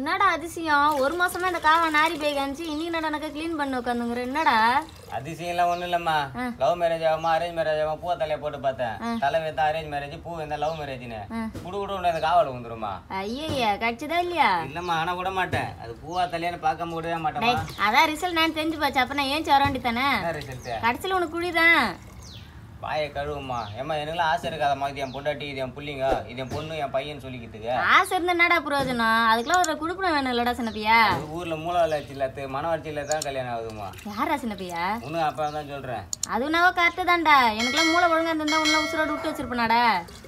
என்னடா அதிசயம் ஒரு மாசமா இந்த காவா நாரி போய் காமிச்சு இன்னைக்கு எனக்கு க்ளீன் பண்ண உட்காந்துங்கிற என்னடா அதிசயம் எல்லாம் ஒண்ணும் இல்லம்மா லவ் மேரேஜ் ஆகுமா அரேஞ்ச் மேரேஜ் ஆகும் பூ தலையை போட்டு பார்த்தேன் தலை வைத்தா அரேஞ்ச் மேரேஜ் பூ வைத்தா லவ் மேரேஜ்னு குடு குடு அந்த காவல் வந்துருமா ஐயா கடிச்சதா இல்லையா இல்லம்மா ஆனா விட மாட்டேன் அது பூவா தலையான பாக்க விடவே மாட்டேன் அதான் ரிசல்ட் நான் தெரிஞ்சு போச்சு அப்ப நான் ஏன் சேர வேண்டி தானே கடைசியில் உனக்கு குழிதான் பாயை கழுவுமா ஏமா எனக்குலாம் ஆசை இருக்காதம்மா இது என் பொண்டாட்டி இது என் பிள்ளைங்க இது என் பொண்ணு என் பையன் சொல்லிக்கிட்டுக்கு ஆசை இருந்தா என்னடா பிரயோஜனம் அதுக்கெல்லாம் ஒரு குடுப்பின வேணும் இல்லடா சின்னப்பியா ஊர்ல மூல வளர்ச்சி இல்லாத்து மன வளர்ச்சியில தான் கல்யாணம் ஆகுதுமா யாரா சின்னப்பியா உனக்கு அப்பா தான் சொல்றேன் அது நான் கரெக்டு தான்டா எனக்குலாம் மூளை ஒழுங்கா இருந்தா உன்ன உசுரோடு விட்டு வச்சிருப்பேனாடா